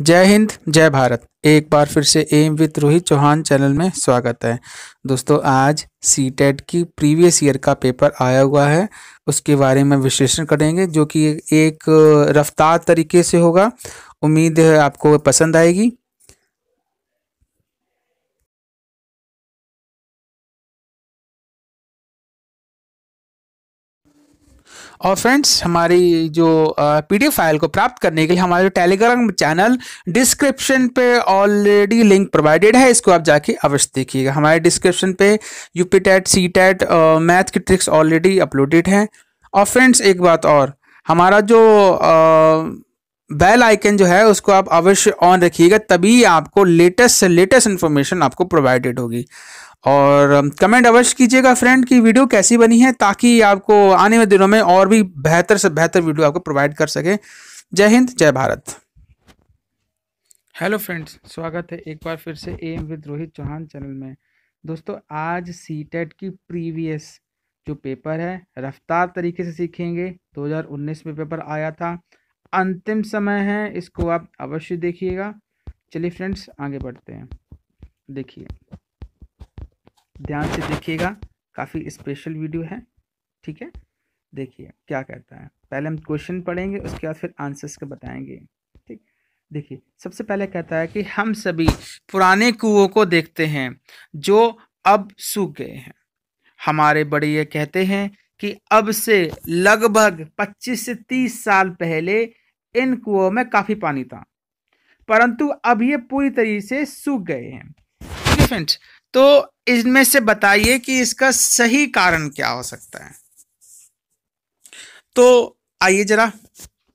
जय हिंद जय भारत एक बार फिर से am with Rohit Chauhan channel में स्वागत है दोस्तों आज सी टेट e की प्रीवियस ईयर का पेपर आया हुआ है उसके बारे में विश्लेषण करेंगे जो कि एक रफ्तार तरीके से होगा उम्मीद है आपको पसंद आएगी और फ्रेंड्स हमारी जो पीडीएफ फाइल को प्राप्त करने के लिए हमारे जो टेलीग्राम चैनल डिस्क्रिप्शन पे ऑलरेडी लिंक प्रोवाइडेड है इसको आप जाके अवश्य देखिएगा हमारे डिस्क्रिप्शन पे UP TET C TET math की ट्रिक्स ऑलरेडी अपलोडेड हैं और फ्रेंड्स एक बात और हमारा जो बेल आइकन जो है उसको आप अवश्य ऑन रखिएगा तभी आपको लेटेस्ट से लेटेस्ट इन्फॉर्मेशन आपको प्रोवाइडेड होगी और कमेंट um, अवश्य कीजिएगा फ्रेंड कि वीडियो कैसी बनी है ताकि आपको आने वाले दिनों में और भी बेहतर से बेहतर वीडियो आपको प्रोवाइड कर सके जय हिंद जय भारत हेलो फ्रेंड्स स्वागत है एक बार फिर से am with Rohit Chauhan channel में दोस्तों आज सी e की प्रीवियस जो पेपर है रफ्तार तरीके से सीखेंगे 2019 में पेपर आया था अंतिम समय है इसको आप अवश्य देखिएगा चलिए फ्रेंड्स आगे बढ़ते हैं देखिए ध्यान से देखिएगा काफ़ी स्पेशल वीडियो है ठीक है देखिए क्या कहता है पहले हम क्वेश्चन पढ़ेंगे उसके बाद फिर आंसर्स के बताएंगे ठीक देखिए सबसे पहले कहता है कि हम सभी पुराने कुओं को देखते हैं जो अब सूख गए हैं हमारे बड़े ये कहते हैं कि अब से लगभग 25 से 30 साल पहले इन कुओं में काफ़ी पानी था परंतु अब ये पूरी तरीके से सूख गए हैं फ्रेंड्स तो इनमें से बताइए कि इसका सही कारण क्या हो सकता है तो आइए जरा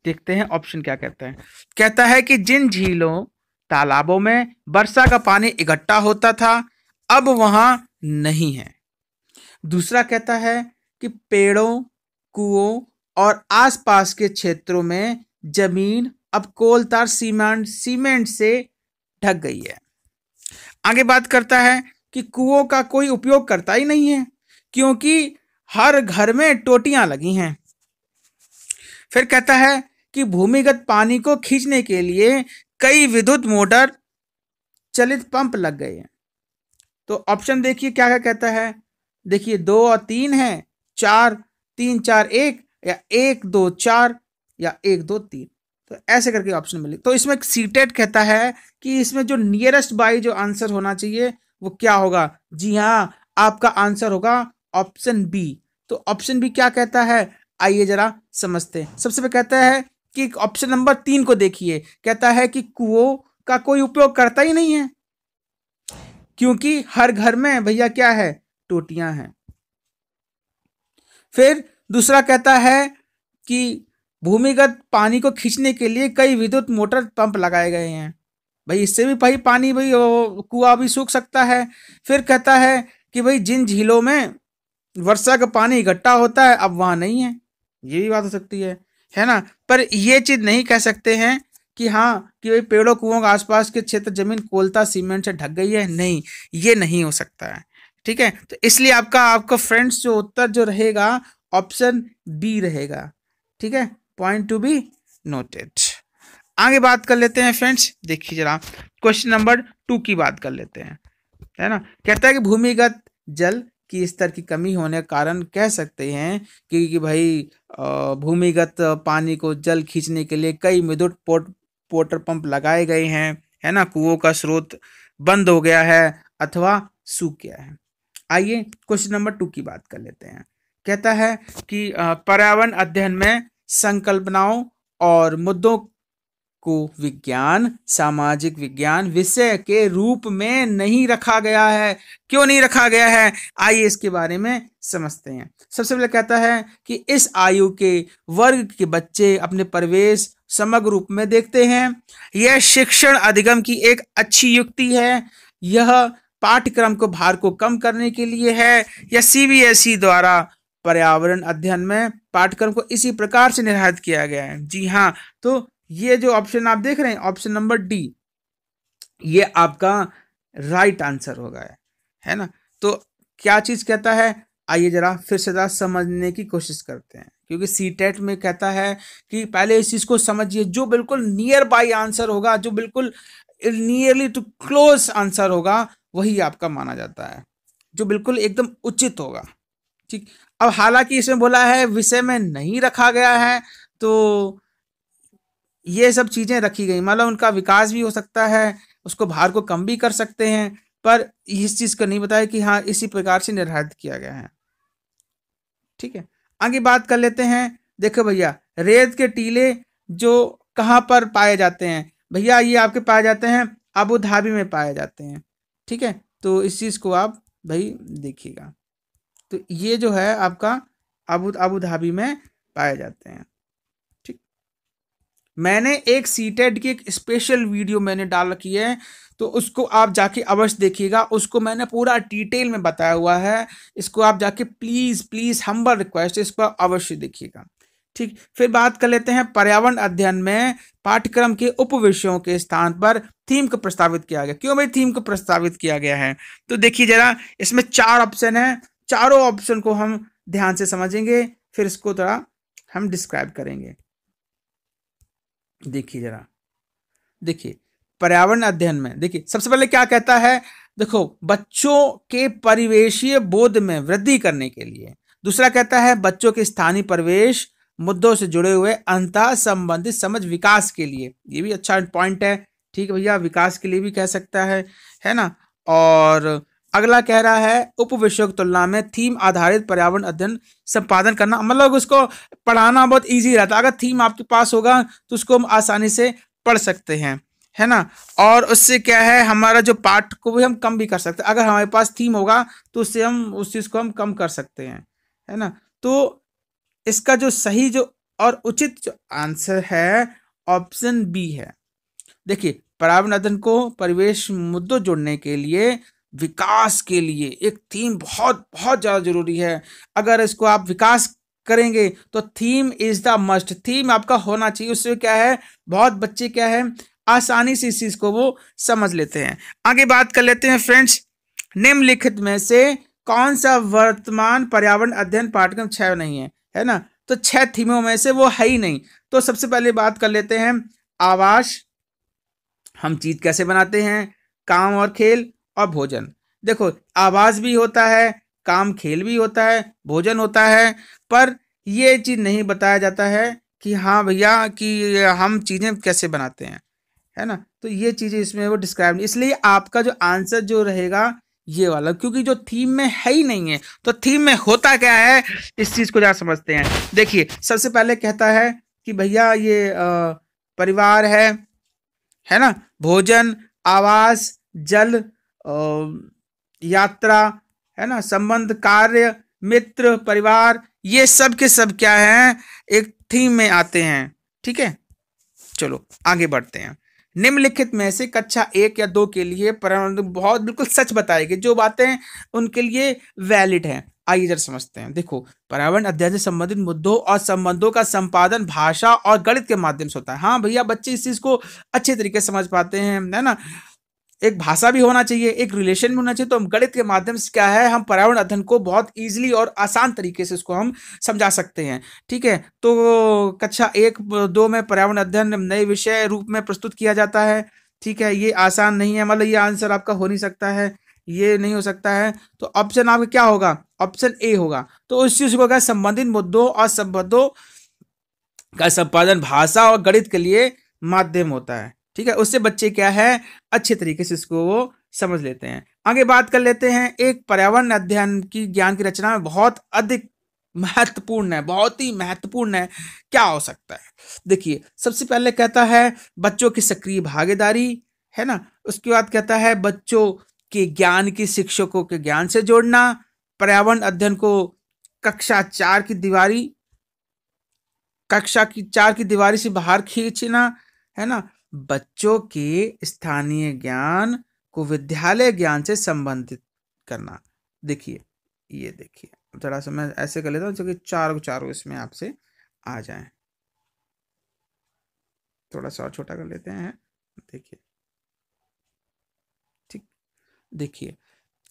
देखते हैं ऑप्शन क्या कहते हैं कहता है कि जिन झीलों तालाबों में वर्षा का पानी इकट्ठा होता था अब वहां नहीं है दूसरा कहता है कि पेड़ों कुओं और आसपास के क्षेत्रों में जमीन अब कोलतार सीमेंट सीमेंट से ढक गई है आगे बात करता है कि कुओं का कोई उपयोग करता ही नहीं है क्योंकि हर घर में टोटियां लगी हैं फिर कहता है कि भूमिगत पानी को खींचने के लिए कई विद्युत मोटर चलित पंप लग गए हैं तो ऑप्शन देखिए क्या क्या कहता है देखिए दो और तीन है चार तीन चार एक या एक दो चार या एक दो तीन तो ऐसे करके ऑप्शन मिले तो इसमें सीटेट कहता है कि इसमें जो नियरेस्ट बाई जो आंसर होना चाहिए वो क्या होगा जी हाँ आपका आंसर होगा ऑप्शन बी तो ऑप्शन बी क्या कहता है आइए जरा समझते हैं सबसे पहले कहता है कि ऑप्शन नंबर तीन को देखिए कहता है कि कुओं का कोई उपयोग करता ही नहीं है क्योंकि हर घर में भैया क्या है टोटियां हैं फिर दूसरा कहता है कि भूमिगत पानी को खींचने के लिए कई विद्युत मोटर पंप लगाए गए हैं भाई इससे भी भाई पानी भाई कुआ भी सूख सकता है फिर कहता है कि भाई जिन झीलों में वर्षा का पानी इकट्ठा होता है अब वहाँ नहीं है ये भी बात हो सकती है है ना पर ये चीज़ नहीं कह सकते हैं कि हाँ कि भाई पेड़ों कुओं के आसपास के क्षेत्र जमीन कोलता सीमेंट से ढक गई है नहीं ये नहीं हो सकता है ठीक है तो इसलिए आपका आपका फ्रेंड्स जो उत्तर जो रहेगा ऑप्शन बी रहेगा ठीक है पॉइंट टू बी नोटेड आगे बात कर लेते हैं फ्रेंड्स देखिए जरा क्वेश्चन नंबर टू की बात कर लेते हैं है ना कहता है कि भूमिगत जल की स्तर की कमी होने के कारण कह सकते हैं कि, कि भाई भूमिगत पानी को जल खींचने के लिए कई मृदुट पोट पोटर पंप लगाए गए हैं है ना कुओं का स्रोत बंद हो गया है अथवा सूख गया है आइए क्वेश्चन नंबर टू की बात कर लेते हैं कहता है कि पर्यावरण अध्ययन में संकल्पनाओं और मुद्दों को विज्ञान सामाजिक विज्ञान विषय के रूप में नहीं रखा गया है क्यों नहीं रखा गया है आइए इसके बारे में समझते हैं सबसे पहले कहता है कि इस आयु के वर्ग के बच्चे अपने प्रवेश समग्र रूप में देखते हैं यह शिक्षण अधिगम की एक अच्छी युक्ति है यह पाठ्यक्रम को भार को कम करने के लिए है या सीबीएसई e द्वारा पर्यावरण अध्ययन में पाठ्यक्रम को इसी प्रकार से निर्धारित किया गया है जी हाँ तो ये जो ऑप्शन आप देख रहे हैं ऑप्शन नंबर डी ये आपका राइट आंसर होगा है ना तो क्या चीज़ कहता है आइए जरा फिर से जरा समझने की कोशिश करते हैं क्योंकि सी टेट e में कहता है कि पहले इस चीज़ को समझिए जो बिल्कुल नियर बाई आंसर होगा जो बिल्कुल नियरली टू क्लोज आंसर होगा वही आपका माना जाता है जो बिल्कुल एकदम उचित होगा ठीक अब हालांकि इसमें बोला है विषय में नहीं रखा गया है तो ये सब चीज़ें रखी गई मतलब उनका विकास भी हो सकता है उसको भार को कम भी कर सकते हैं पर इस चीज़ को नहीं बताया कि हाँ इसी प्रकार से निर्धारित किया गया है ठीक है आगे बात कर लेते हैं देखो भैया रेत के टीले जो कहाँ पर पाए जाते हैं भैया ये आपके पाए जाते हैं अबू धाबी में पाए जाते हैं ठीक है तो इस चीज़ को आप भाई देखिएगा तो ये जो है आपका अबू अबू धाबी में पाए जाते हैं मैंने एक टेड e की एक स्पेशल वीडियो मैंने डाल रखी है तो उसको आप जाके अवश्य देखिएगा उसको मैंने पूरा डिटेल में बताया हुआ है इसको आप जाके प्लीज़ प्लीज़ हम्बल रिक्वेस्ट इसको अवश्य देखिएगा ठीक फिर बात कर लेते हैं पर्यावरण अध्ययन में पाठ्यक्रम के उप विषयों के स्थान पर थीम को प्रस्तावित किया गया क्यों भाई थीम को प्रस्तावित किया गया है तो देखिए जरा इसमें चार ऑप्शन है चारों ऑप्शन को हम ध्यान से समझेंगे फिर इसको थोड़ा हम डिस्क्राइब करेंगे देखिए जरा देखिए पर्यावरण अध्ययन में देखिए सबसे पहले क्या कहता है देखो बच्चों के परिवेशीय बोध में वृद्धि करने के लिए दूसरा कहता है बच्चों के स्थानीय परिवेश मुद्दों से जुड़े हुए अंत संबंधित समझ विकास के लिए ये भी अच्छा पॉइंट है ठीक है भैया विकास के लिए भी कह सकता है है ना और अगला कह रहा है उप विषयों की तुलना में थीम आधारित पर्यावरण अध्ययन संपादन करना मतलब उसको पढ़ाना बहुत ईजी रहता है अगर थीम आपके पास होगा तो उसको हम आसानी से पढ़ सकते हैं है ना और उससे क्या है हमारा जो पार्ट को भी हम कम भी कर सकते हैं अगर हमारे पास थीम होगा तो उससे हम उस चीज़ को हम कम कर सकते हैं है ना तो इसका जो सही जो और उचित जो आंसर है ऑप्शन बी है देखिए पर्यावरण अध्ययन को परिवेश मुद्दों जोड़ने के लिए विकास के लिए एक थीम बहुत बहुत ज़्यादा जरूरी है अगर इसको आप विकास करेंगे तो theme is the must theme आपका होना चाहिए उससे क्या है बहुत बच्चे क्या है आसानी से इस चीज़ को वो समझ लेते हैं आगे बात कर लेते हैं फ्रेंड्स निम्नलिखित में से कौन सा वर्तमान पर्यावरण अध्ययन पाठ्यक्रम छ नहीं है है ना तो छह थीमों में से वो है ही नहीं तो सबसे पहले बात कर लेते हैं आवास हम चीज कैसे बनाते हैं काम और खेल और भोजन देखो आवाज भी होता है काम खेल भी होता है भोजन होता है पर ये चीज़ नहीं बताया जाता है कि हाँ भैया कि हम चीज़ें कैसे बनाते हैं है ना तो ये चीज़ें इसमें वो डिस्क्राइब नहीं इसलिए आपका जो आंसर जो रहेगा ये वाला क्योंकि जो थीम में है ही नहीं है तो थीम में होता क्या है इस चीज़ को ज़्यादा समझते हैं देखिए सबसे पहले कहता है कि भैया ये परिवार है है ना भोजन आवास जल यात्रा है ना संबंध कार्य मित्र परिवार ये सब के सब क्या हैं एक थीम में आते हैं ठीक है चलो आगे बढ़ते हैं निम्नलिखित में से कक्षा एक या दो के लिए बहुत बिल्कुल सच बताएगी जो बातें उनके लिए वैलिड हैं आइए जर समझते हैं देखो पर्यावरण अध्ययन से संबंधित मुद्दों और संबंधों का संपादन भाषा और गणित के माध्यम से होता है हाँ भैया बच्चे इस चीज को अच्छे तरीके से समझ पाते हैं है ना एक भाषा भी होना चाहिए एक रिलेशन भी होना चाहिए तो हम गणित के माध्यम से क्या है हम पर्यावरण अध्ययन को बहुत ईजिली और आसान तरीके से इसको हम समझा सकते हैं ठीक है तो कक्षा एक दो में पर्यावरण अध्ययन नए विषय रूप में प्रस्तुत किया जाता है ठीक है ये आसान नहीं है मतलब ये आंसर आपका हो नहीं सकता है ये नहीं हो सकता है तो ऑप्शन आपका क्या होगा ऑप्शन ए होगा तो उस चीज को क्या संबंधित मुद्दों और संबंधों का संपादन भाषा और गणित के लिए माध्यम होता है ठीक है उससे बच्चे क्या है अच्छे तरीके से इसको वो समझ लेते हैं आगे बात कर लेते हैं एक पर्यावरण अध्ययन की ज्ञान की रचना में बहुत अधिक महत्वपूर्ण है बहुत ही महत्वपूर्ण है क्या हो सकता है देखिए सबसे पहले कहता है बच्चों की सक्रिय भागीदारी है ना उसके बाद कहता है बच्चों के ज्ञान की शिक्षकों के ज्ञान से जोड़ना पर्यावरण अध्ययन को कक्षा चार की दीवारी कक्षा की चार की दीवारी से बाहर खींचना है ना बच्चों के स्थानीय ज्ञान को विद्यालय ज्ञान से संबंधित करना देखिए ये देखिए थोड़ा सा मैं ऐसे कर लेता हूँ कि चारों चारों इसमें आपसे आ जाए थोड़ा सा और छोटा कर लेते हैं देखिए ठीक देखिए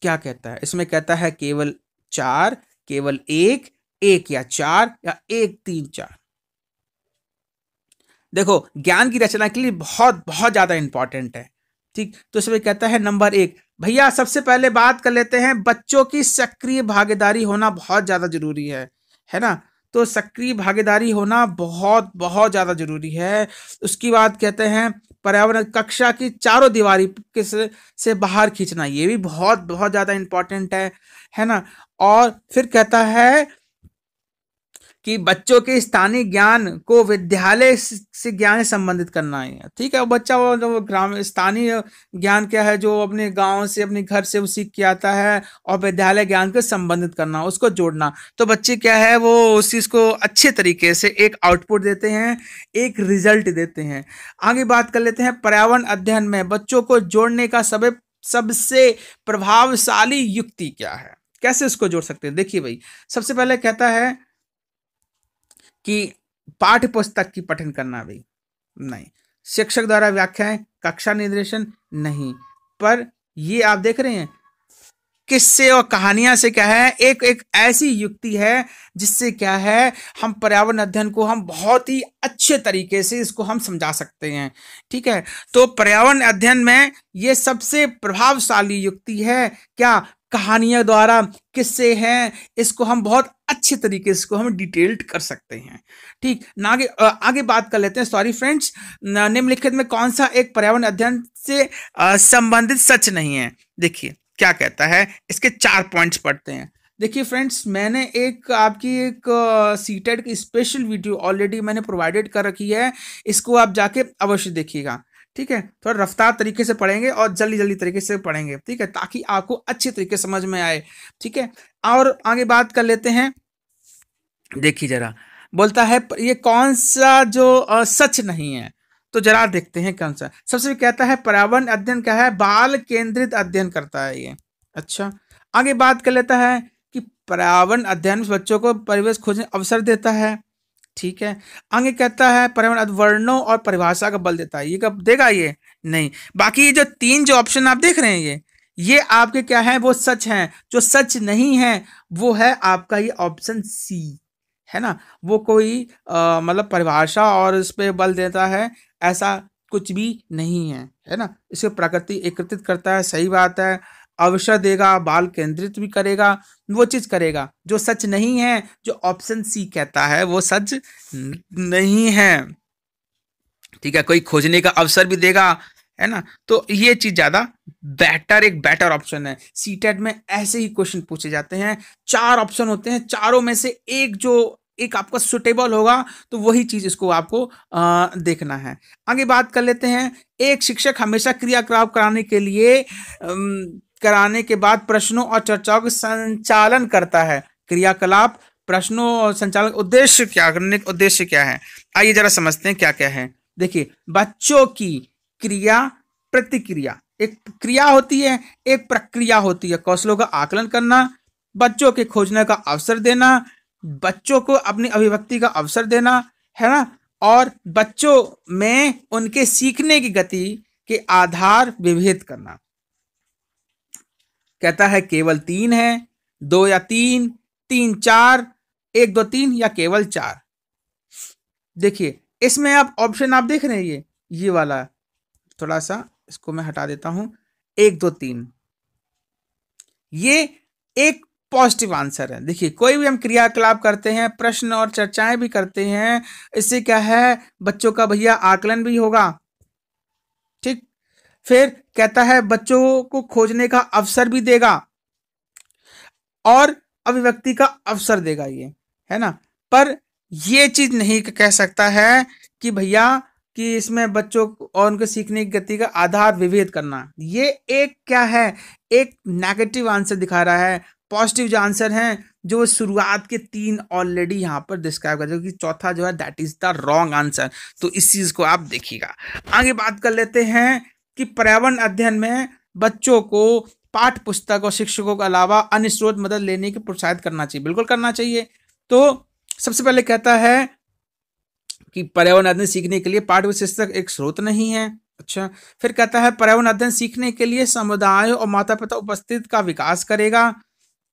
क्या कहता है इसमें कहता है केवल चार केवल एक एक या चार या एक तीन चार देखो ज्ञान की रचना के लिए बहुत बहुत ज़्यादा इंपॉर्टेंट है ठीक तो इसमें कहता है नंबर एक भैया सबसे पहले बात कर लेते हैं बच्चों की सक्रिय भागीदारी होना बहुत ज़्यादा जरूरी है है ना तो सक्रिय भागीदारी होना बहुत बहुत ज़्यादा जरूरी है उसकी बात कहते हैं पर्यावरण कक्षा की चारों दीवारी के से बाहर खींचना ये भी बहुत बहुत ज़्यादा इम्पॉर्टेंट है है ना और फिर कहता है कि बच्चों के स्थानीय ज्ञान को विद्यालय से ज्ञान संबंधित करना है ठीक है बच्चा वो जो ग्राम स्थानीय ज्ञान क्या है जो अपने गांव से अपने घर से वो सीख के आता है और विद्यालय ज्ञान को संबंधित करना उसको जोड़ना तो बच्चे क्या है वो उस चीज़ को अच्छे तरीके से एक आउटपुट देते हैं एक रिजल्ट देते हैं आगे बात कर लेते हैं पर्यावरण अध्ययन में बच्चों को जोड़ने का सब सबसे प्रभावशाली युक्ति क्या है कैसे उसको जोड़ सकते हैं देखिए भाई सबसे पहले कहता है कि पाठ्य पुस्तक की पठन करना भी नहीं शिक्षक द्वारा व्याख्याएं कक्षा निर्देशन नहीं पर ये आप देख रहे हैं किस्से और कहानियां से क्या है एक एक ऐसी युक्ति है जिससे क्या है हम पर्यावरण अध्ययन को हम बहुत ही अच्छे तरीके से इसको हम समझा सकते हैं ठीक है तो पर्यावरण अध्ययन में ये सबसे प्रभावशाली युक्ति है क्या कहानियों द्वारा किससे हैं इसको हम बहुत अच्छे तरीके से हम डिटेल्ड कर सकते हैं ठीक ना आगे आगे बात कर लेते हैं सॉरी फ्रेंड्स निम्नलिखित में कौन सा एक पर्यावरण अध्ययन से संबंधित सच नहीं है देखिए क्या कहता है इसके चार पॉइंट्स पढ़ते हैं देखिए फ्रेंड्स मैंने एक आपकी एक सीटेड की स्पेशल वीडियो ऑलरेडी मैंने प्रोवाइडेड कर रखी है इसको आप जाके अवश्य देखिएगा ठीक है थोड़ा रफ्तार तरीके से पढ़ेंगे और जल्दी जल्दी तरीके से पढ़ेंगे ठीक है ताकि आपको अच्छे तरीके समझ में आए ठीक है और आगे बात कर लेते हैं देखिए जरा बोलता है ये कौन सा जो आ, सच नहीं है तो जरा देखते हैं कौन सा सबसे कहता है पर्यावरण अध्ययन क्या है बाल केंद्रित अध्ययन करता है ये अच्छा आगे बात कर लेता है कि पर्यावरण अध्ययन बच्चों को परिवेश खोजने अवसर देता है ठीक है अंग कहता है पर्यावरण अधवर्णों और परिभाषा का बल देता है ये कब देगा ये नहीं बाकी ये जो तीन जो ऑप्शन आप देख रहे हैं ये ये आपके क्या है वो सच है जो सच नहीं है वो है आपका ये ऑप्शन सी है ना वो कोई मतलब परिभाषा और इस पर बल देता है ऐसा कुछ भी नहीं है है ना इसे प्रकृति एकत्रित करता है सही बात है अवसर देगा बाल केंद्रित भी करेगा वो चीज़ करेगा जो सच नहीं है जो ऑप्शन सी कहता है वो सच नहीं है ठीक है कोई खोजने का अवसर भी देगा है ना तो ये चीज ज्यादा बेटर एक बेटर ऑप्शन है सी में ऐसे ही क्वेश्चन पूछे जाते हैं चार ऑप्शन होते हैं चारों में से एक जो एक आपका सुटेबल होगा तो वही चीज इसको आपको आ, देखना है आगे बात कर लेते हैं एक शिक्षक हमेशा क्रियाकलाप कराने के लिए कराने के बाद प्रश्नों और चर्चाओं का संचालन करता है क्रियाकलाप प्रश्नों और संचालन उद्देश्य क्या करने का उद्देश्य क्या है आइए जरा समझते हैं क्या क्या है देखिए बच्चों की क्रिया प्रतिक्रिया एक क्रिया होती है एक प्रक्रिया होती है कौशलों का आकलन करना बच्चों के खोजने का अवसर देना बच्चों को अपनी अभिव्यक्ति का अवसर देना है ना और बच्चों में उनके सीखने की गति के आधार विभेद करना कहता है केवल तीन है दो या तीन तीन चार एक दो तीन या केवल चार देखिए इसमें आप ऑप्शन आप देख रहे हैं ये ये वाला थोड़ा सा इसको मैं हटा देता हूं एक दो तीन ये एक पॉजिटिव आंसर है देखिए कोई भी हम क्रियाकलाप करते हैं प्रश्न और चर्चाएं भी करते हैं इससे क्या है बच्चों का भैया आकलन भी होगा फिर कहता है बच्चों को खोजने का अवसर भी देगा और अभिव्यक्ति का अवसर देगा ये है ना पर यह चीज नहीं कह सकता है कि भैया कि इसमें बच्चों और उनके सीखने की गति का आधार विभेद करना ये एक क्या है एक नेगेटिव आंसर दिखा रहा है पॉजिटिव जो आंसर है जो शुरुआत के तीन ऑलरेडी यहाँ पर डिस्क्राइब कर क्योंकि चौथा जो है that is the wrong answer तो इस चीज़ को आप देखिएगा आगे बात कर लेते हैं कि पर्यावरण अध्ययन में बच्चों को पाठ पुस्तक और शिक्षकों के अलावा अन्य स्रोत मदद लेने की प्रोत्साहित करना चाहिए बिल्कुल करना चाहिए तो सबसे पहले कहता है कि पर्यावरण अध्ययन सीखने के लिए पाठ पुस्तक एक स्रोत नहीं है अच्छा फिर कहता है पर्यावरण अध्ययन सीखने के लिए समुदाय और माता पिता उपस्थित का विकास करेगा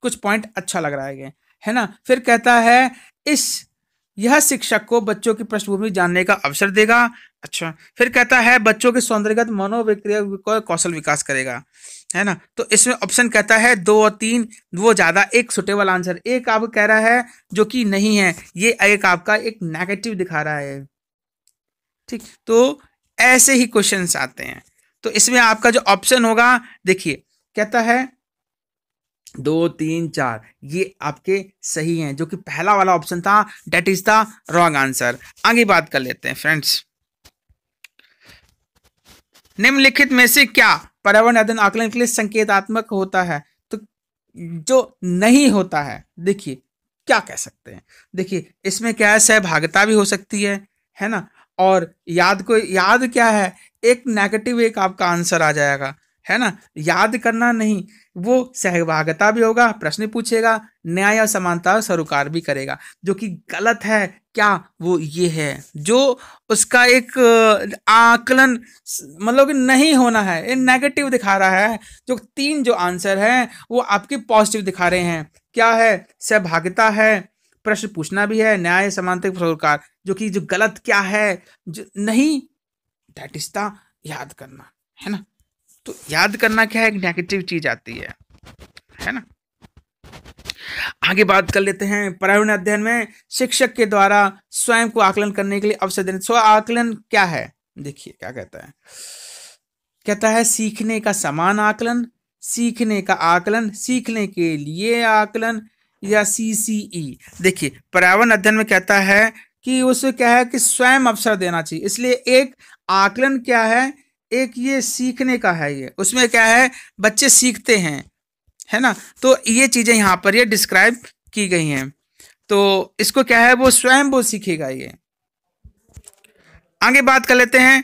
कुछ पॉइंट अच्छा लग रहा है है ना फिर कहता है इस यह शिक्षक को बच्चों की पृष्ठभूमि जानने का अवसर देगा अच्छा फिर कहता है बच्चों के सौंदर्यगत मनोविक्रिया कौशल विकास करेगा है ना तो इसमें ऑप्शन कहता है दो और तीन वो ज़्यादा एक सुटेबल आंसर एक आप कह रहा है जो कि नहीं है ये एक आपका एक नेगेटिव दिखा रहा है ठीक तो ऐसे ही क्वेश्चन आते हैं तो इसमें आपका जो ऑप्शन होगा देखिए कहता है दो तीन चार ये आपके सही हैं जो कि पहला वाला ऑप्शन था that is the wrong answer आगे बात कर लेते हैं फ्रेंड्स निम्नलिखित में से क्या पर्यावरण अध्ययन आकलन के लिए संकेतात्मक होता है तो जो नहीं होता है देखिए क्या कह सकते हैं देखिए इसमें क्या है सहभागिता भी हो सकती है है ना और याद को याद क्या है एक नेगेटिव एक आपका आंसर आ जाएगा है ना याद करना नहीं वो सहभागिता भी होगा प्रश्न पूछेगा न्याय और समानता सरोकार भी करेगा जो कि गलत है क्या वो ये है जो उसका एक आकलन मतलब कि नहीं होना है ये नेगेटिव दिखा रहा है जो तीन जो आंसर है वो आपके पॉजिटिव दिखा रहे हैं क्या है सहभागिता है प्रश्न पूछना भी है न्याय समानता सरोकार जो कि जो गलत क्या है जो नहीं दैट इज द याद करना है ना तो याद करना क्या है एक नेगेटिव चीज आती है है ना आगे बात कर लेते हैं पर्यावरण अध्ययन में शिक्षक के द्वारा स्वयं को आकलन करने के लिए अवसर देने स्व आकलन क्या है देखिए क्या कहता है कहता है सीखने का समान आकलन सीखने का आकलन सीखने के लिए आकलन या सी सी ई देखिए पर्यावरण अध्ययन में कहता है कि उसमें क्या है कि स्वयं अवसर देना चाहिए इसलिए एक आकलन क्या है एक ये सीखने का है ये उसमें क्या है बच्चे सीखते हैं है ना तो ये चीज़ें यहाँ पर ये डिस्क्राइब की गई हैं तो इसको क्या है वो स्वयं वो सीखेगा ये आगे बात कर लेते हैं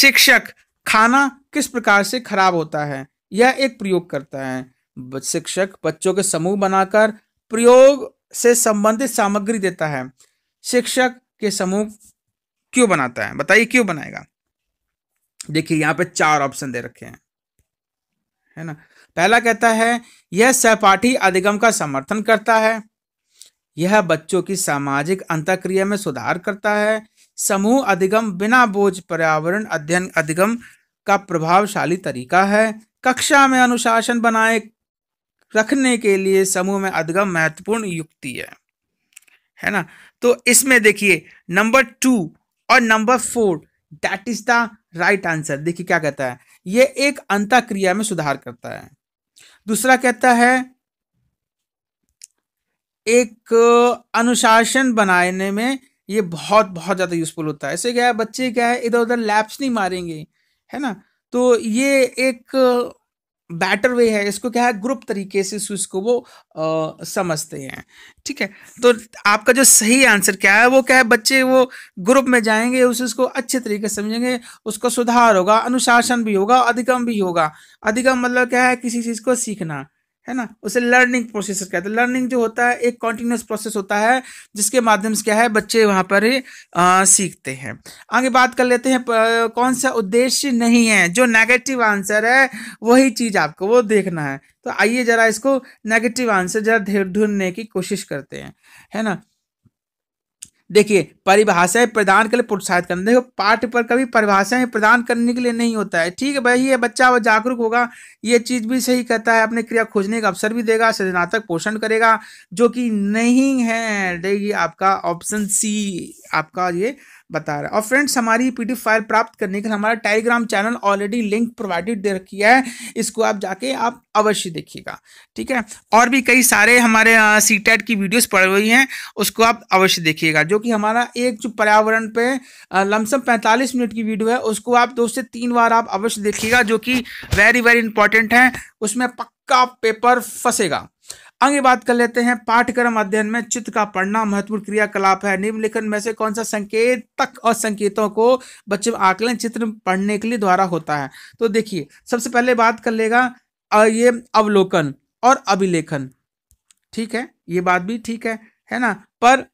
शिक्षक खाना किस प्रकार से खराब होता है यह एक प्रयोग करता है शिक्षक बच्चों के समूह बनाकर प्रयोग से संबंधित सामग्री देता है शिक्षक के समूह क्यों बनाता है बताइए क्यों बनाएगा देखिए यहाँ पे चार ऑप्शन दे रखे हैं है ना पहला कहता है यह सहपाठी अधिगम का समर्थन करता है यह बच्चों की सामाजिक अंतक्रिया में सुधार करता है समूह अधिगम बिना बोझ पर्यावरण अध्ययन अधिगम का प्रभावशाली तरीका है कक्षा में अनुशासन बनाए रखने के लिए समूह में अधिगम महत्वपूर्ण युक्ति है है ना तो इसमें देखिए नंबर टू और number four that is the right answer देखिए क्या कहता है ये एक अंता क्रिया में सुधार करता है दूसरा कहता है एक अनुशासन बनाने में ये बहुत बहुत ज़्यादा यूजफुल होता है ऐसे क्या है बच्चे क्या है इधर उधर लैप्स नहीं मारेंगे है ना तो ये एक बैटर वे है इसको क्या है ग्रुप तरीके से इसको वो आ, समझते हैं ठीक है तो आपका जो सही आंसर क्या है वो क्या है बच्चे वो ग्रुप में जाएंगे उस उसको अच्छे तरीके से समझेंगे उसको सुधार होगा अनुशासन भी होगा अधिगम भी होगा अधिगम मतलब क्या है किसी चीज़ को सीखना है ना उसे लर्निंग प्रोसेस कहते हैं लर्निंग जो होता है एक कॉन्टिन्यूस प्रोसेस होता है जिसके माध्यम से क्या है बच्चे वहाँ पर ही सीखते हैं आगे बात कर लेते हैं कौन सा उद्देश्य नहीं है जो नेगेटिव आंसर है वही चीज़ आपको वो देखना है तो आइए जरा इसको नेगेटिव आंसर जरा ढूंढने की कोशिश करते हैं है ना देखिए परिभाषाएं प्रदान के लिए प्रोत्साहित करना देखो पाठ पर कभी परिभाषाएं प्रदान करने के लिए नहीं होता है ठीक है भाई ये बच्चा वो जागरूक होगा ये चीज़ भी सही कहता है अपने क्रिया खोजने का अवसर भी देगा सृजनात्मक पोषण करेगा जो कि नहीं है देखिए आपका ऑप्शन सी आपका ये बता रहा है और फ्रेंड्स हमारी पीडीएफ फाइल प्राप्त करने के लिए हमारा Telegram channel already link provided दे रखी है इसको आप जाके आप अवश्य देखिएगा ठीक है और भी कई सारे हमारे सी टैट की वीडियोस पड़ हुई हैं उसको आप अवश्य देखिएगा जो कि हमारा एक जो पर्यावरण पे लमसम पैंतालीस मिनट की वीडियो है उसको आप दो से तीन बार आप अवश्य देखिएगा जो कि वेरी वेरी इंपॉर्टेंट है उसमें पक्का पेपर फंसेगा आगे बात कर लेते हैं पाठ्यक्रम अध्ययन में चित्र का पढ़ना महत्वपूर्ण क्रियाकलाप है निम्नलिखित में से कौन सा संकेत तक और संकेतों को बच्चे आकलन चित्र पढ़ने के लिए द्वारा होता है तो देखिए सबसे पहले बात कर लेगा ये अवलोकन और अभिलेखन ठीक है ये बात भी ठीक है है ना पर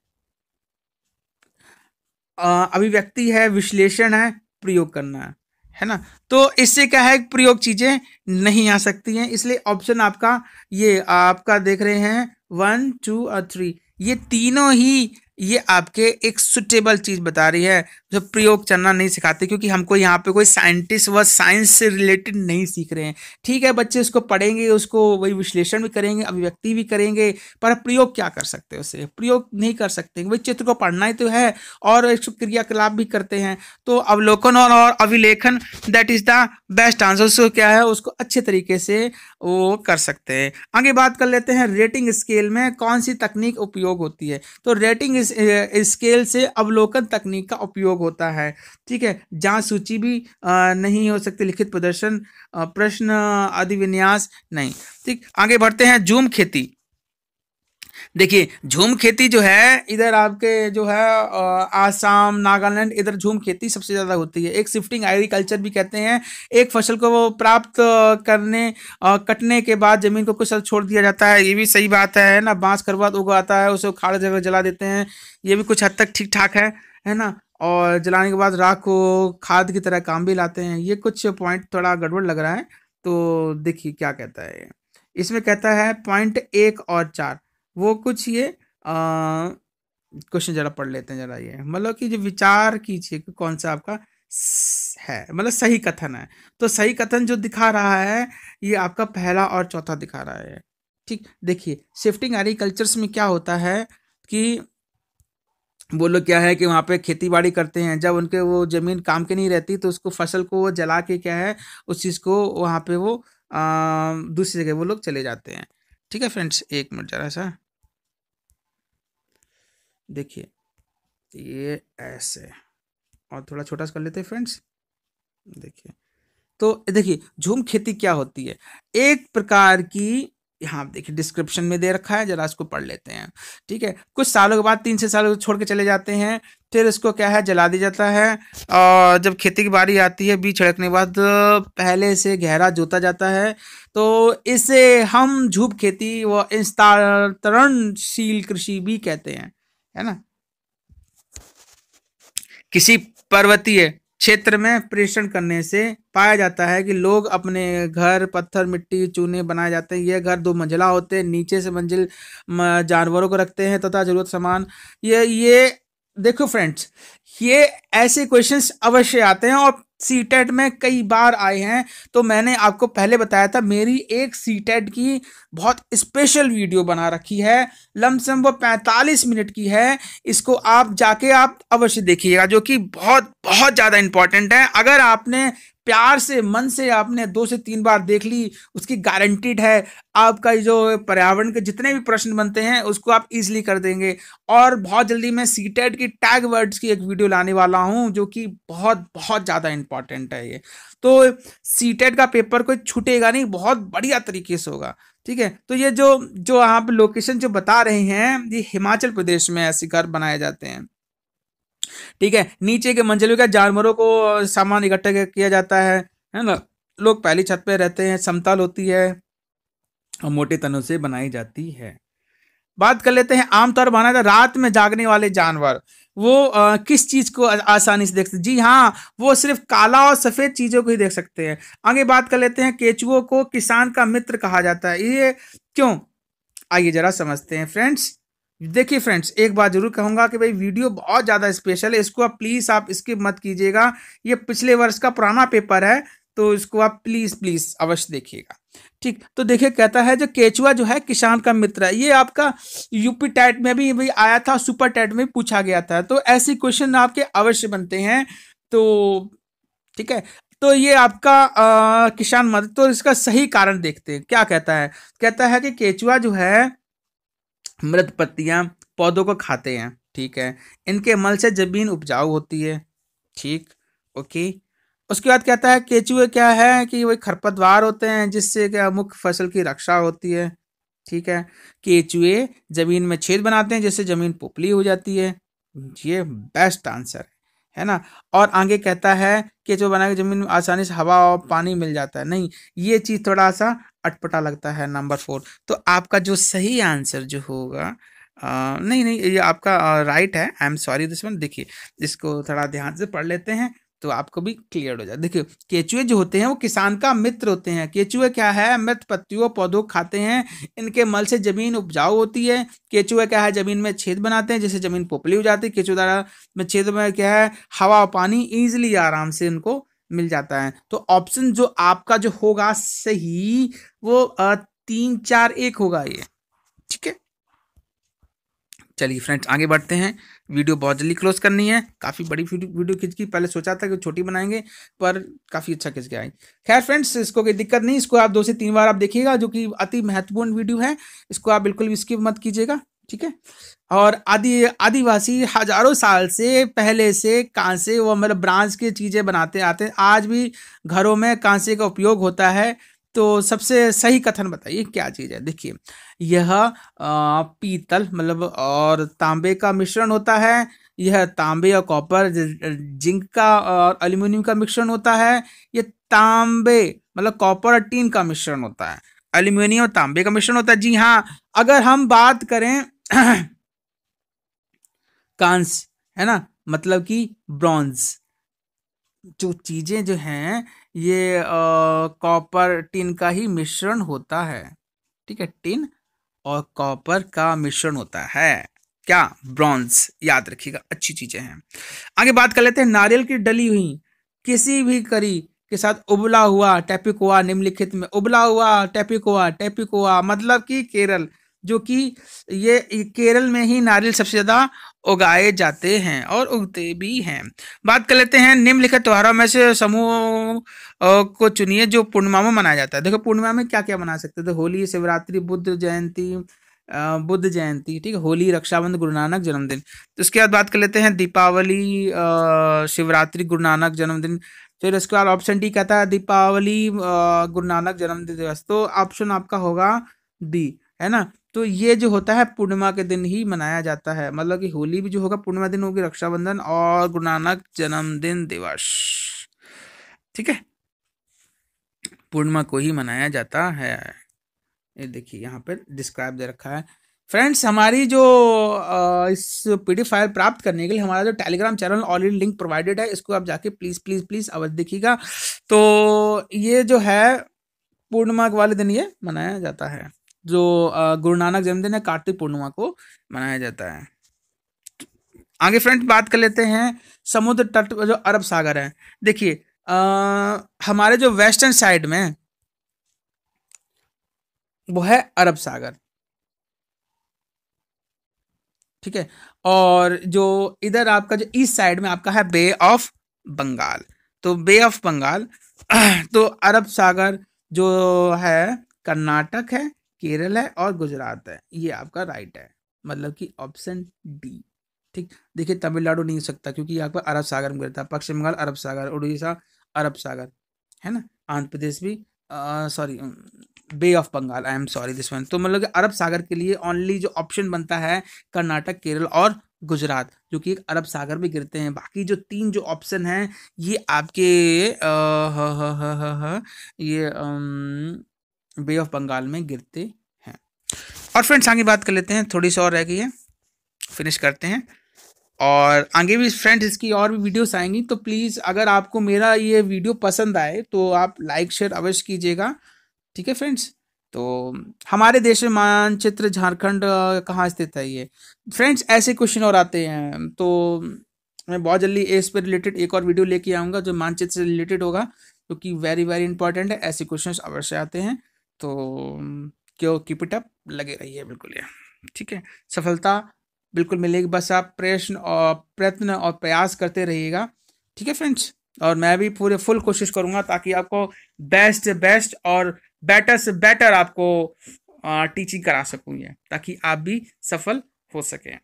अभिव्यक्ति है विश्लेषण है प्रयोग करना है है ना तो इससे क्या है प्रयोग चीज़ें नहीं आ सकती हैं इसलिए ऑप्शन आपका ये आपका देख रहे हैं वन टू और थ्री ये तीनों ही ये आपके एक सुटेबल चीज़ बता रही है जो प्रयोग चलना नहीं सिखाते क्योंकि हमको यहाँ पे कोई साइंटिस्ट व साइंस से रिलेटेड नहीं सीख रहे हैं ठीक है बच्चे उसको पढ़ेंगे उसको वही विश्लेषण भी करेंगे अभिव्यक्ति भी करेंगे पर प्रयोग क्या कर सकते हैं उसे प्रयोग नहीं कर सकते वही चित्र को पढ़ना ही तो है और क्रियाकलाप भी करते हैं तो अवलोकन और, और अभिलेखन that is the best answer उसको क्या है उसको अच्छे तरीके से वो कर सकते हैं आगे बात कर लेते हैं रेटिंग स्केल में कौन सी तकनीक उपयोग होती है तो रेटिंग स्केल से अवलोकन तकनीक का उपयोग होता है ठीक है जहाँ सूची भी नहीं हो सकती लिखित प्रदर्शन प्रश्न आदि विन्यास नहीं ठीक आगे बढ़ते हैं जूम खेती देखिए झूम खेती जो है इधर आपके जो है आसाम नागालैंड इधर झूम खेती सबसे ज़्यादा होती है एक शिफ्टिंग एग्रीकल्चर भी कहते हैं एक फसल को वो प्राप्त करने कटने के बाद ज़मीन को कुछ छोड़ दिया जाता है ये भी सही बात है ना बाँस करवा तो उगाता है उसे खाड़ जगह जला देते हैं ये भी कुछ हद तक ठीक ठाक है है ना और जलाने के बाद राख को खाद की तरह काम भी लाते हैं ये कुछ पॉइंट थोड़ा गड़बड़ लग रहा है तो देखिए क्या कहता है इसमें कहता है पॉइंट एक और चार वो कुछ ये क्वेश्चन जरा पढ़ लेते हैं जरा ये मतलब कि जो विचार कीजिए कि कौन सा आपका है मतलब सही कथन है तो सही कथन जो दिखा रहा है ये आपका पहला और चौथा दिखा रहा है ठीक देखिए शिफ्टिंग एग्रीकल्चर्स में क्या होता है कि वो लोग क्या है कि वहाँ पे खेती बाड़ी करते हैं जब उनके वो ज़मीन काम के नहीं रहती तो उसको फसल को वो जला के क्या है उस चीज़ को वहाँ पे वो दूसरी जगह वो लोग चले जाते हैं ठीक है फ्रेंड्स एक मिनट जरा सा देखिए ये ऐसे और थोड़ा छोटा सा कर लेते हैं फ्रेंड्स देखिए तो देखिए झूम खेती क्या होती है एक प्रकार की यहाँ देखिए डिस्क्रिप्शन में दे रखा है जरा इसको पढ़ लेते हैं ठीक है कुछ सालों के बाद तीन से सालों छोड़ के चले जाते हैं फिर इसको क्या है जला दिया जाता है और जब खेती की बारी आती है बीज छिड़कने के बाद पहले से गहरा जोता जाता है तो इसे हम झूप खेती व इंस्तारणशील कृषि भी कहते हैं है ना किसी पर्वतीय क्षेत्र में प्रेषण करने से पाया जाता है कि लोग अपने घर पत्थर मिट्टी चूने बनाए जाते हैं यह घर दो मंजिला होते हैं नीचे से मंजिल जानवरों को रखते हैं तथा ज़रूरत सामान ये ये देखो फ्रेंड्स ये ऐसे क्वेश्चंस अवश्य आते हैं और सी टेट में कई बार आए हैं तो मैंने आपको पहले बताया था मेरी एक सी टेट की बहुत स्पेशल वीडियो बना रखी है लमसम वो 45 मिनट की है इसको आप जाके आप अवश्य देखिएगा जो कि बहुत बहुत ज़्यादा इंपॉर्टेंट है अगर आपने प्यार से मन से आपने दो से तीन बार देख ली उसकी गारंटीड है आपका जो पर्यावरण के जितने भी प्रश्न बनते हैं उसको आप इजीली कर देंगे और बहुत जल्दी मैं सी की टैग वर्ड्स की एक वीडियो लाने वाला हूँ जो कि बहुत बहुत ज़्यादा इंपॉर्टेंट है ये तो सी का पेपर कोई छूटेगा नहीं बहुत बढ़िया तरीके से होगा ठीक है तो ये जो जो आप लोकेशन जो बता रहे हैं ये हिमाचल प्रदेश में ऐसे घर बनाए जाते हैं ठीक है नीचे के मंजिल का जानवरों को सामान इकट्ठा किया जाता है है ना लोग पहली छत पे रहते हैं समताल होती है और मोटे तनों से बनाई जाती है बात कर लेते हैं आमतौर माना जाता रात में जागने वाले जानवर वो आ, किस चीज को आसानी से देख सकते जी हाँ वो सिर्फ काला और सफेद चीजों को ही देख सकते हैं आगे बात कर लेते हैं केचुओं को किसान का मित्र कहा जाता है ये क्यों आइए जरा समझते हैं फ्रेंड्स देखिए फ्रेंड्स एक बात जरूर कहूंगा कि भाई वीडियो बहुत ज़्यादा स्पेशल है इसको आप प्लीज़ आप स्किप मत कीजिएगा ये पिछले वर्ष का पुराना पेपर है तो इसको आप प्लीज़ प्लीज़ अवश्य देखिएगा ठीक तो देखिए कहता है जो केचुआ जो है किसान का मित्र है ये आपका यूपी टैट में भी, भाई आया था सुपर टैट में पूछा गया था तो ऐसे क्वेश्चन आपके अवश्य बनते हैं तो ठीक है तो ये आपका आ, किसान मत तो इसका सही कारण देखते हैं क्या कहता है कहता है कि केचुआ जो है मृत पत्तियाँ पौधों को खाते हैं ठीक है इनके मल से जमीन उपजाऊ होती है ठीक ओके उसके बाद कहता है केचुए क्या है कि वो खरपतवार होते हैं जिससे क्या मुख्य फसल की रक्षा होती है ठीक है केचुए जमीन में छेद बनाते हैं जिससे जमीन पोपली हो जाती है ये बेस्ट आंसर है है ना और आगे कहता है कि जो बना जमीन में आसानी से हवा और पानी मिल जाता है नहीं ये चीज़ थोड़ा सा अटपटा लगता है नंबर फोर तो आपका जो सही आंसर जो होगा आ, नहीं नहीं ये आपका आ, राइट है I am sorry this one देखिए इसको थोड़ा ध्यान से पढ़ लेते हैं तो आपको भी क्लियर हो जाए देखिए केचुए जो होते हैं वो किसान का मित्र होते हैं केचुए क्या है मृत पत्तियों पौधों खाते हैं इनके मल से जमीन उपजाऊ होती है केचुए क्या है जमीन में छेद बनाते हैं जिससे जमीन पोपली हो जाती है केचुए द्वारा में छेद में क्या है हवा पानी ईजिली आराम से इनको मिल जाता है तो ऑप्शन जो आपका जो होगा सही वो तीन चार एक होगा ये ठीक है चलिए फ्रेंड्स आगे बढ़ते हैं वीडियो बहुत जल्दी क्लोज करनी है काफ़ी बड़ी वीडियो खींच गई पहले सोचा था कि छोटी बनाएंगे पर काफ़ी अच्छा खींच गया है खैर फ्रेंड्स इसको कोई दिक्कत नहीं इसको आप दो से तीन बार आप देखिएगा जो कि अति महत्वपूर्ण वीडियो है इसको आप बिल्कुल भी स्किप मत कीजिएगा ठीक है और आदि आदिवासी हजारों साल से पहले से कांसे व मतलब ब्रांच की चीज़ें बनाते आते हैं आज भी घरों में कांसे का उपयोग होता है तो सबसे सही कथन बताइए क्या चीज़ है देखिए यह पीतल मतलब और तांबे का मिश्रण होता है यह तांबे और कॉपर जिंक का और एल्यूमिनियम का मिश्रण होता है यह तांबे मतलब कॉपर और टीन का मिश्रण होता है एल्यूमिनियम और तांबे का मिश्रण होता है जी हाँ अगर हम बात करें कांस है ना मतलब कि ब्रॉन्ज जो चीज़ें जो हैं ये कॉपर टिन का ही मिश्रण होता है ठीक है टिन और कॉपर का मिश्रण होता है क्या ब्रॉन्ज याद रखिएगा अच्छी चीजें हैं आगे बात कर लेते हैं नारियल की डली हुई किसी भी करी के साथ उबला हुआ टैपिकोआ निम्नलिखित में उबला हुआ टैपिकोआ टैपिकोआ मतलब कि केरल जो कि ये केरल में ही नारियल सबसे ज़्यादा उगाए जाते हैं और उगते भी हैं बात कर लेते हैं निम्नलिखित त्योहारों में से समूह को चुनिए जो पूर्णिमा में मनाया जाता है देखो पूर्णिमा में क्या क्या मना सकते हैं तो होली शिवरात्रि बुद्ध जयंती बुद्ध जयंती ठीक है होली रक्षाबंध गुरु नानक जन्मदिन तो उसके बाद बात कर लेते हैं दीपावली शिवरात्रि गुरु नानक जन्मदिन फिर उसके बाद ऑप्शन डी कहता है दीपावली गुरु नानक जन्मदिन दिवस तो ऑप्शन आपका होगा डी है ना तो ये जो होता है पूर्णिमा के दिन ही मनाया जाता है मतलब कि होली भी जो होगा पूर्णिमा दिन होगी रक्षाबंधन और गुरु नानक जन्मदिन दिवस ठीक है पूर्णिमा को ही मनाया जाता है ये देखिए यहाँ पर डिस्क्राइब दे रखा है फ्रेंड्स हमारी जो इस पी फाइल प्राप्त करने के लिए हमारा जो Telegram channel already link provided है इसको आप जाके प्लीज़ प्लीज़ प्लीज़ अवश्य देखिएगा तो ये जो है पूर्णिमा वाले दिन ये मनाया जाता है जो गुरु नानक जन्मदिन है कार्तिक पूर्णिमा को मनाया जाता है आगे फ्रेंड बात कर लेते हैं समुद्र तट जो अरब सागर है देखिए हमारे जो वेस्टर्न साइड में वो है अरब सागर ठीक है और जो इधर आपका जो ईस्ट साइड में आपका है बे ऑफ बंगाल तो बे ऑफ बंगाल तो अरब सागर जो है कर्नाटक है केरल है और गुजरात है ये आपका राइट है मतलब कि ऑप्शन डी ठीक देखिए तमिलनाडु नहीं हो सकता क्योंकि यहाँ पर अरब सागर में गिरता है पश्चिम बंगाल अरब सागर उड़ीसा अरब सागर है ना आंध्र प्रदेश भी sorry bay of Bengal I am sorry this one तो मतलब कि अरब सागर के लिए ओनली जो ऑप्शन बनता है कर्नाटक केरल और गुजरात जो कि एक अरब सागर में गिरते हैं बाकी जो तीन जो ऑप्शन हैं ये आपके आ, हा, हा, हा, हा, हा, ये बे ऑफ बंगाल में गिरते हैं और फ्रेंड्स आगे बात कर लेते हैं थोड़ी सी और रह गई है फिनिश करते हैं और आगे भी फ्रेंड्स इसकी और भी वीडियोस आएंगी तो प्लीज़ अगर आपको मेरा ये वीडियो पसंद आए तो आप लाइक शेयर अवश्य कीजिएगा ठीक है फ्रेंड्स तो हमारे देश में मानचित्र झारखंड कहाँ स्थित है ये फ्रेंड्स ऐसे क्वेश्चन और आते हैं तो मैं बहुत जल्दी इस पर रिलेटेड एक और वीडियो लेके आऊँगा जो मानचित्र से रिलेटेड होगा क्योंकि तो वेरी वेरी इंपॉर्टेंट है ऐसे क्वेश्चन अवश्य आते हैं तो क्यों कीप इट अप लगे रहिए बिल्कुल ये ठीक है सफलता बिल्कुल मिलेगी बस आप प्रश्न और प्रयत्न और प्रयास करते रहिएगा ठीक है फ्रेंड्स और मैं भी पूरे फुल कोशिश करूंगा ताकि आपको बेस्ट से बेस्ट और बेटर से बेटर आपको टीचिंग करा सकूँ ये ताकि आप भी सफल हो सकें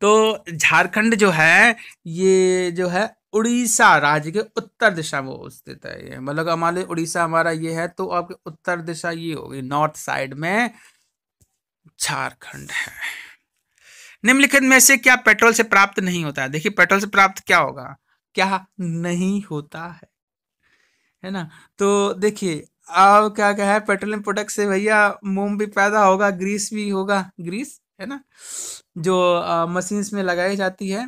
तो झारखंड जो है ये जो है उड़ीसा राज्य के उत्तर दिशा में स्थित है ये मतलब हमारे उड़ीसा हमारा ये है तो आपके उत्तर दिशा ये होगी नॉर्थ साइड में झारखंड है निम्नलिखित में से क्या पेट्रोल से प्राप्त नहीं होता है देखिए पेट्रोल से प्राप्त क्या होगा क्या नहीं होता है है ना तो देखिए अब क्या क्या है पेट्रोलियम प्रोडक्ट से भैया मोम भी पैदा होगा ग्रीस भी होगा ग्रीस है ना जो मशीन्स में लगाई जाती है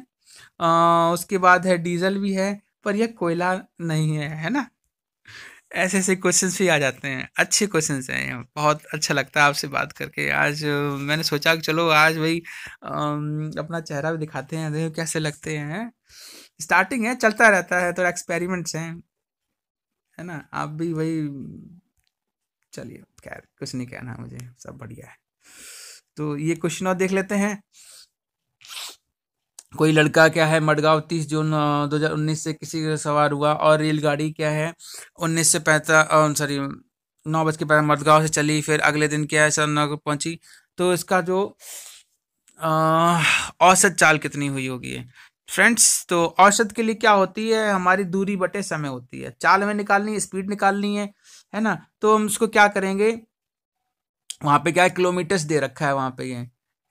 आ, उसके बाद है डीजल भी है पर यह कोयला नहीं है है ना ऐसे ऐसे क्वेश्चन भी आ जाते हैं अच्छे क्वेश्चन हैं बहुत अच्छा लगता है आपसे बात करके आज मैंने सोचा कि चलो आज भाई अपना चेहरा भी दिखाते हैं देखो कैसे लगते हैं स्टार्टिंग है चलता रहता है थोड़ा तो एक्सपेरिमेंट्स हैं है ना आप भी भाई चलिए खैर कुछ नहीं कहना मुझे सब बढ़िया है तो ये क्वेश्चन और देख लेते हैं कोई लड़का क्या है मडगांव तीस जून दो से किसी सवार हुआ और रेलगाड़ी क्या है उन्नीस से पैंतालीस सॉरी नौ बज के मडगांव से चली फिर अगले दिन क्या है सर पहुंची तो इसका जो औसत चाल कितनी हुई होगी फ्रेंड्स तो औसत के लिए क्या होती है हमारी दूरी बटे समय होती है चाल में निकालनी है स्पीड निकालनी है है ना तो हम उसको क्या करेंगे वहाँ पे क्या है किलोमीटर्स दे रखा है वहाँ पे ये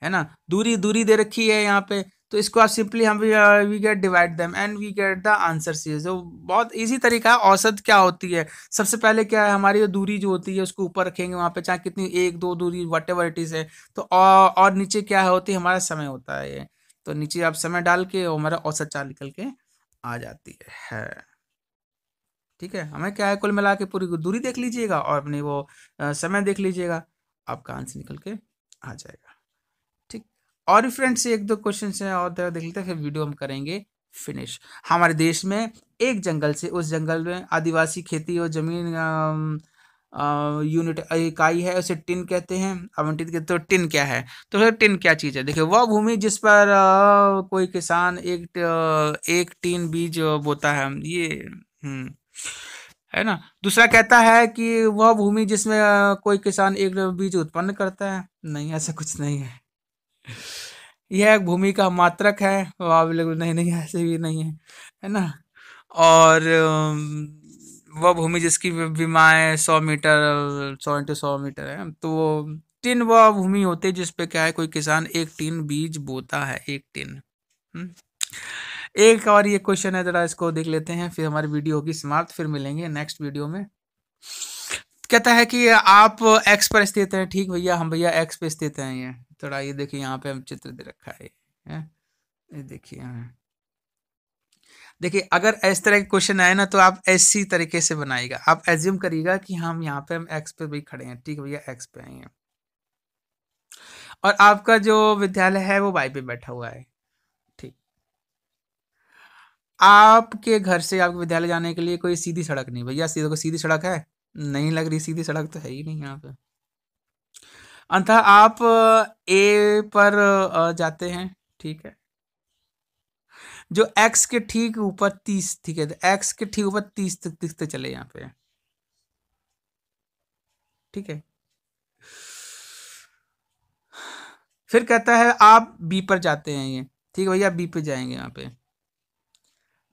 है ना दूरी दूरी दे रखी है यहाँ पे तो इसको आप सिंपली हम we get divide them and we get the answer C जो बहुत ईजी तरीका है औसत क्या होती है सबसे पहले क्या है हमारी जो दूरी जो होती है उसको ऊपर रखेंगे वहाँ पे चाहे कितनी एक दो दूरी वट एवर इट इज़ है तो और, और नीचे क्या होती है हमारा समय होता है ये तो नीचे आप समय डाल के और हमारा औसत चाल निकल के आ जाती है ठीक है हमें क्या है कुल मिला के पूरी दूरी देख लीजिएगा और अपनी वो समय देख लीजिएगा आपका आंसर निकल के आ जाएगा और भी फ्रेंड्स एक दो क्वेश्चन हैं और देख लेते हैं फिर वीडियो हम करेंगे फिनिश हमारे देश में एक जंगल से उस जंगल में आदिवासी खेती और जमीन यूनिट इकाई है उसे टिन कहते हैं आवंटित कहते तो टिन क्या है तो फिर टिन क्या चीज़ है देखिए वह भूमि जिस पर आ, कोई किसान एक एक टिन बीज बोता है ये हम्म, है ना दूसरा कहता है कि वह भूमि जिसमें कोई किसान एक बीज उत्पन्न करता है नहीं ऐसा कुछ नहीं है यह एक भूमि का मात्रक है वह अवेलेबल नहीं नहीं ऐसे भी नहीं है है ना और वह भूमि जिसकी बीमाएँ सौ मीटर सौ इंटू सौ मीटर है तो टिन वह भूमि होती है जिसपे क्या है कोई किसान एक टिन बीज बोता है एक टिन हम्म? एक और ये क्वेश्चन है जरा इसको देख लेते हैं फिर हमारी वीडियो होगी समाप्त फिर मिलेंगे नेक्स्ट वीडियो में कहता है कि आप एक्स पर स्थित हैं ठीक भैया हम भैया एक्स पे स्थित हैं ये थोड़ा ये देखिए यहाँ पे हम चित्र दे रखा है ये देखिए देखिए अगर इस तरह के क्वेश्चन आए ना तो आप ऐसी तरीके से बनाएगा आप एज्यूम करिएगा कि हम यहाँ पे हम एक्स पे भी खड़े हैं ठीक है भैया एक्स पे आए हैं और आपका जो विद्यालय है वो वाई पे बैठा हुआ है ठीक आपके घर से आपके विद्यालय जाने के लिए कोई सीधी सड़क नहीं भैया सीधे को सीधी सड़क है नहीं लग रही सीधी सड़क तो है ही नहीं यहाँ पे अंत आप ए पर जाते हैं ठीक है जो एक्स के ठीक ऊपर तीस ठीक है एक्स तो के ठीक ऊपर तीस तक दिखते चले यहाँ पे ठीक है फिर कहता है आप बी पर जाते हैं ये ठीक है भैया बी पे जाएंगे यहाँ पे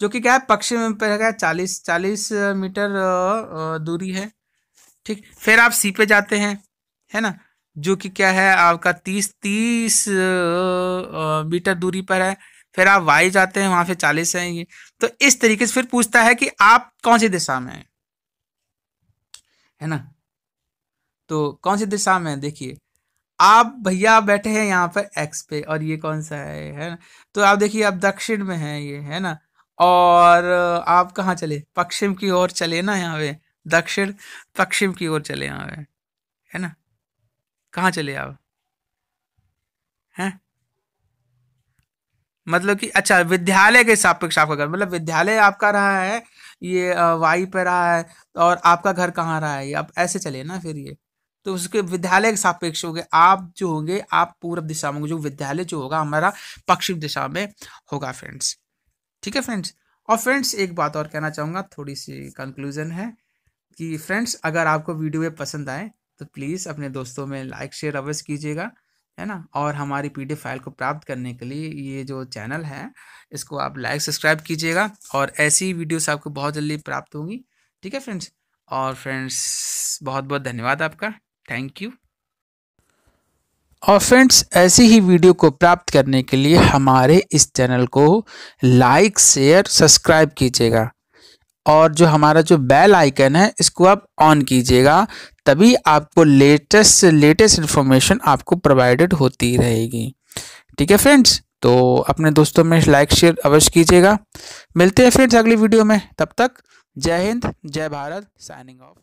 जो कि क्या है पक्ष में पड़ेगा चालीस चालीस मीटर दूरी है ठीक फिर आप सी पे जाते हैं है ना जो कि क्या है आपका तीस तीस मीटर दूरी पर है फिर आप वाई जाते हैं वहां पे चालीस है ये तो इस तरीके से फिर पूछता है कि आप कौन सी दिशा में हैं है ना तो कौन सी दिशा में देखिए आप भैया बैठे हैं यहाँ पर एक्स पे और ये कौन सा है है ना तो आप देखिए आप दक्षिण में हैं ये है ना और आप कहाँ चले पश्चिम की ओर चले ना यहाँ पे दक्षिण पश्चिम की ओर चले यहाँ पे है ना कहाँ चले आप हैं मतलब कि अच्छा विद्यालय के सापेक्ष आपका घर मतलब विद्यालय आपका रहा है ये वाई पे रहा है और आपका घर कहाँ रहा है ये आप ऐसे चले ना फिर ये तो उसके विद्यालय के सापेक्ष होंगे आप जो होंगे आप पूर्व दिशा में जो विद्यालय जो होगा हमारा पश्चिम दिशा में होगा फ्रेंड्स ठीक है फ्रेंड्स और फ्रेंड्स एक बात और कहना चाहूँगा थोड़ी सी कंक्लूजन है कि फ्रेंड्स अगर आपको वीडियो पसंद आए तो प्लीज़ अपने दोस्तों में लाइक शेयर अवश्य कीजिएगा है ना और हमारी पीडीएफ फाइल को प्राप्त करने के लिए ये जो चैनल है इसको आप लाइक सब्सक्राइब कीजिएगा और ऐसी वीडियोस आपको बहुत जल्दी प्राप्त होंगी ठीक है फ्रेंड्स और फ्रेंड्स बहुत बहुत धन्यवाद आपका थैंक यू और फ्रेंड्स ऐसी ही वीडियो को प्राप्त करने के लिए हमारे इस चैनल को लाइक शेयर सब्सक्राइब कीजिएगा और जो हमारा जो बेल आइकन है इसको आप ऑन कीजिएगा तभी आपको लेटेस्ट से लेटेस्ट इन्फॉर्मेशन आपको प्रोवाइडेड होती रहेगी ठीक है फ्रेंड्स तो अपने दोस्तों में लाइक शेयर अवश्य कीजिएगा मिलते हैं फ्रेंड्स अगली वीडियो में तब तक जय हिंद जय भारत साइनिंग ऑफ